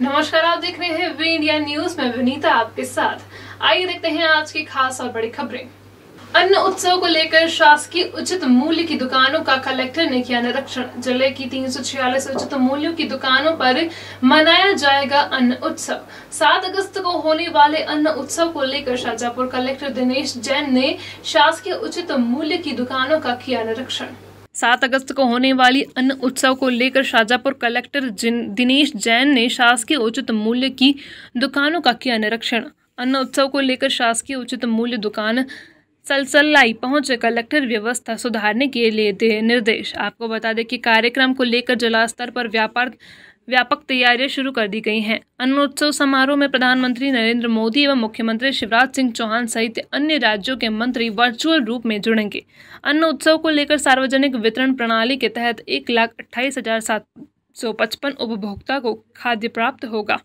नमस्कार आप देख रहे हैं वी इंडिया न्यूज में विनीता आपके साथ आइए देखते हैं आज की खास और बड़ी खबरें अन्न उत्सव को लेकर शासकीय उचित मूल्य की दुकानों का कलेक्टर ने किया निरीक्षण जिले की तीन उचित मूल्यों की दुकानों पर मनाया जाएगा अन्न उत्सव सात अगस्त को होने वाले अन्न उत्सव को लेकर शाजापुर कलेक्टर दिनेश जैन ने शासकीय उचित मूल्य की दुकानों का किया निरीक्षण सात अगस्त को होने वाली अन्न उत्सव को लेकर शाजापुर कलेक्टर दिनेश जैन ने शासकीय उचित मूल्य की दुकानों का किया निरीक्षण अन्न उत्सव को लेकर शासकीय उचित मूल्य दुकान सलसलाई पहुंचे कलेक्टर व्यवस्था सुधारने के लिए दिए निर्देश आपको बता दें कि कार्यक्रम को लेकर जिला स्तर पर व्यापार व्यापक तैयारियां शुरू कर दी गई हैं अन्नोत्सव समारोह में प्रधानमंत्री नरेंद्र मोदी एवं मुख्यमंत्री शिवराज सिंह चौहान सहित अन्य राज्यों के मंत्री वर्चुअल रूप में जुड़ेंगे अन्न उत्सव को लेकर सार्वजनिक वितरण प्रणाली के तहत एक लाख अट्ठाईस हजार सात सौ पचपन उपभोक्ता को खाद्य प्राप्त होगा